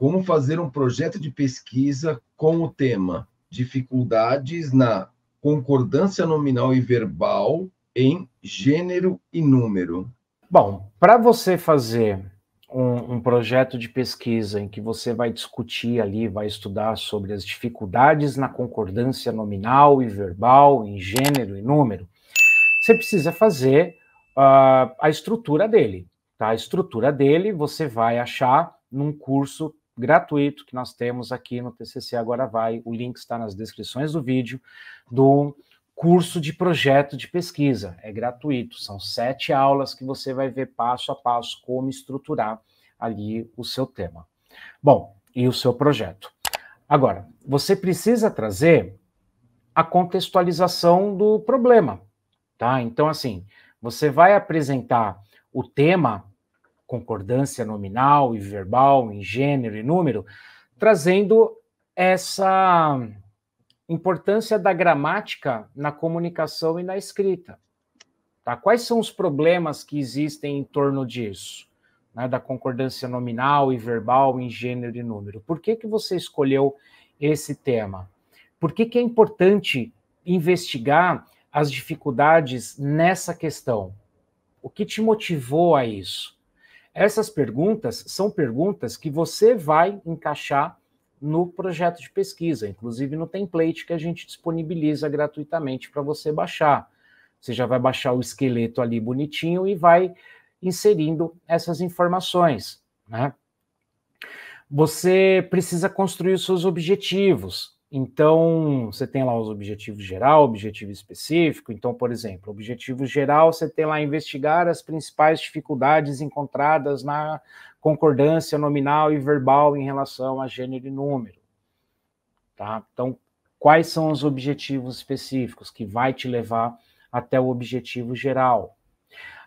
como fazer um projeto de pesquisa com o tema dificuldades na concordância nominal e verbal em gênero e número. Bom, para você fazer um, um, projeto de pesquisa em que você vai discutir ali, vai estudar sobre as dificuldades na concordância nominal e verbal em gênero e número, você precisa fazer uh, a estrutura dele. Tá? A estrutura dele você vai achar num curso gratuito que nós temos aqui no TCC Agora Vai, o link está nas descrições do vídeo, do curso de projeto de pesquisa. É gratuito, são sete aulas que você vai ver passo a passo como estruturar ali o seu tema. Bom, e o seu projeto. Agora, você precisa trazer a contextualização do problema, tá? Então, assim, você vai apresentar o tema concordância nominal e verbal, em gênero e número, trazendo essa importância da gramática na comunicação e na escrita. Tá? Quais são os problemas que existem em torno disso? Né, da concordância nominal e verbal em gênero e número. Por que, que você escolheu esse tema? Por que, que é importante investigar as dificuldades nessa questão? O que te motivou a isso? Essas perguntas são perguntas que você vai encaixar no projeto de pesquisa, inclusive no template que a gente disponibiliza gratuitamente para você baixar. Você já vai baixar o esqueleto ali bonitinho e vai inserindo essas informações, né? Você precisa construir os seus objetivos. Então, você tem lá os objetivos geral, objetivo específico. Então, por exemplo, objetivo geral, você tem lá investigar as principais dificuldades encontradas na concordância nominal e verbal em relação a gênero e número. Tá? Então, quais são os objetivos específicos que vai te levar até o objetivo geral?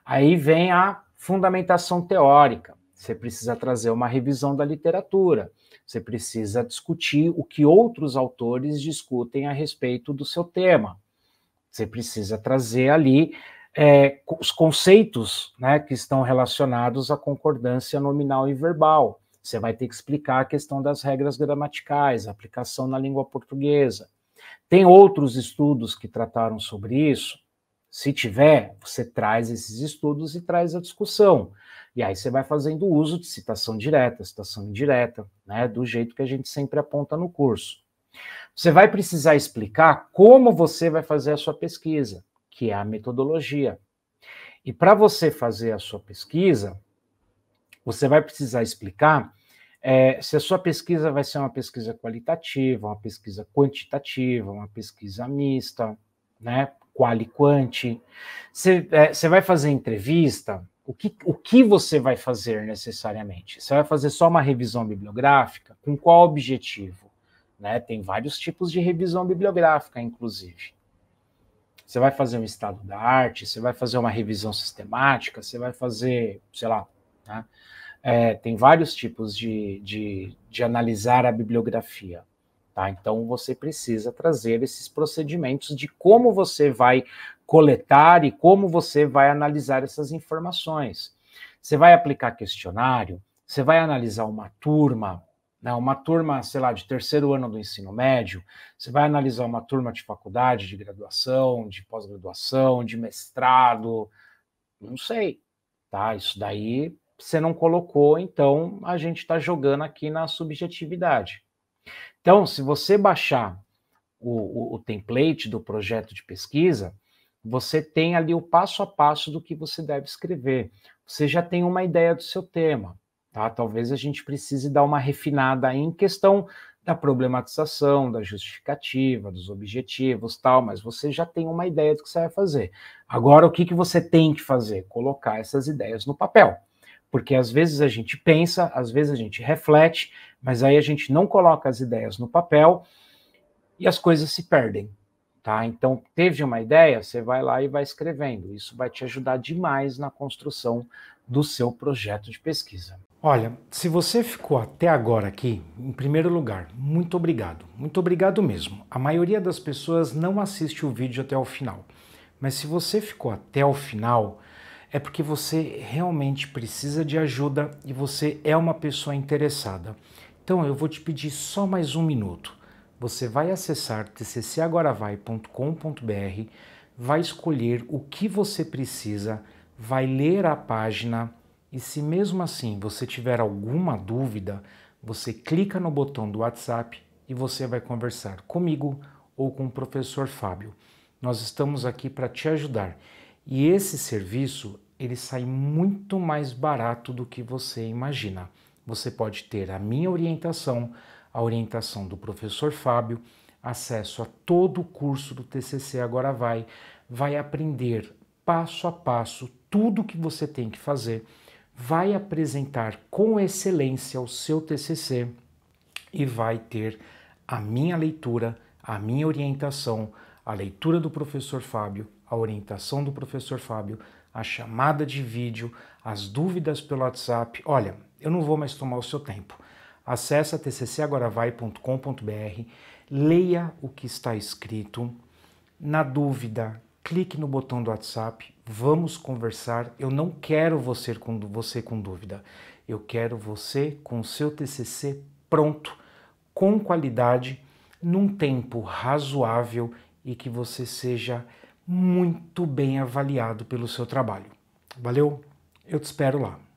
Aí vem a fundamentação teórica. Você precisa trazer uma revisão da literatura, você precisa discutir o que outros autores discutem a respeito do seu tema. Você precisa trazer ali é, os conceitos né, que estão relacionados à concordância nominal e verbal. Você vai ter que explicar a questão das regras gramaticais, aplicação na língua portuguesa. Tem outros estudos que trataram sobre isso, se tiver, você traz esses estudos e traz a discussão. E aí você vai fazendo uso de citação direta, citação indireta, né, do jeito que a gente sempre aponta no curso. Você vai precisar explicar como você vai fazer a sua pesquisa, que é a metodologia. E para você fazer a sua pesquisa, você vai precisar explicar é, se a sua pesquisa vai ser uma pesquisa qualitativa, uma pesquisa quantitativa, uma pesquisa mista, né? quali Você é, vai fazer entrevista, o que, o que você vai fazer necessariamente? Você vai fazer só uma revisão bibliográfica? Com qual objetivo? Né? Tem vários tipos de revisão bibliográfica, inclusive. Você vai fazer um estado da arte, você vai fazer uma revisão sistemática, você vai fazer, sei lá, né? é, tem vários tipos de, de, de analisar a bibliografia. Tá? Então, você precisa trazer esses procedimentos de como você vai coletar e como você vai analisar essas informações. Você vai aplicar questionário, você vai analisar uma turma, né, uma turma, sei lá, de terceiro ano do ensino médio, você vai analisar uma turma de faculdade, de graduação, de pós-graduação, de mestrado, não sei, tá? Isso daí você não colocou, então a gente está jogando aqui na subjetividade. Então, se você baixar o, o, o template do projeto de pesquisa, você tem ali o passo a passo do que você deve escrever. Você já tem uma ideia do seu tema, tá? Talvez a gente precise dar uma refinada em questão da problematização, da justificativa, dos objetivos, tal, mas você já tem uma ideia do que você vai fazer. Agora, o que, que você tem que fazer? Colocar essas ideias no papel porque às vezes a gente pensa, às vezes a gente reflete, mas aí a gente não coloca as ideias no papel e as coisas se perdem, tá? Então, teve uma ideia, você vai lá e vai escrevendo. Isso vai te ajudar demais na construção do seu projeto de pesquisa. Olha, se você ficou até agora aqui, em primeiro lugar, muito obrigado. Muito obrigado mesmo. A maioria das pessoas não assiste o vídeo até o final. Mas se você ficou até o final, é porque você realmente precisa de ajuda e você é uma pessoa interessada. Então eu vou te pedir só mais um minuto. Você vai acessar tccagoravai.com.br, vai escolher o que você precisa, vai ler a página e se mesmo assim você tiver alguma dúvida, você clica no botão do WhatsApp e você vai conversar comigo ou com o professor Fábio. Nós estamos aqui para te ajudar. E esse serviço ele sai muito mais barato do que você imagina. Você pode ter a minha orientação, a orientação do professor Fábio, acesso a todo o curso do TCC Agora Vai, vai aprender passo a passo tudo o que você tem que fazer, vai apresentar com excelência o seu TCC e vai ter a minha leitura, a minha orientação, a leitura do professor Fábio, a orientação do professor Fábio, a chamada de vídeo, as dúvidas pelo WhatsApp. Olha, eu não vou mais tomar o seu tempo. Acesse tccagoravai.com.br, leia o que está escrito. Na dúvida, clique no botão do WhatsApp, vamos conversar. Eu não quero você com, você com dúvida. Eu quero você com o seu TCC pronto, com qualidade, num tempo razoável e que você seja muito bem avaliado pelo seu trabalho. Valeu? Eu te espero lá.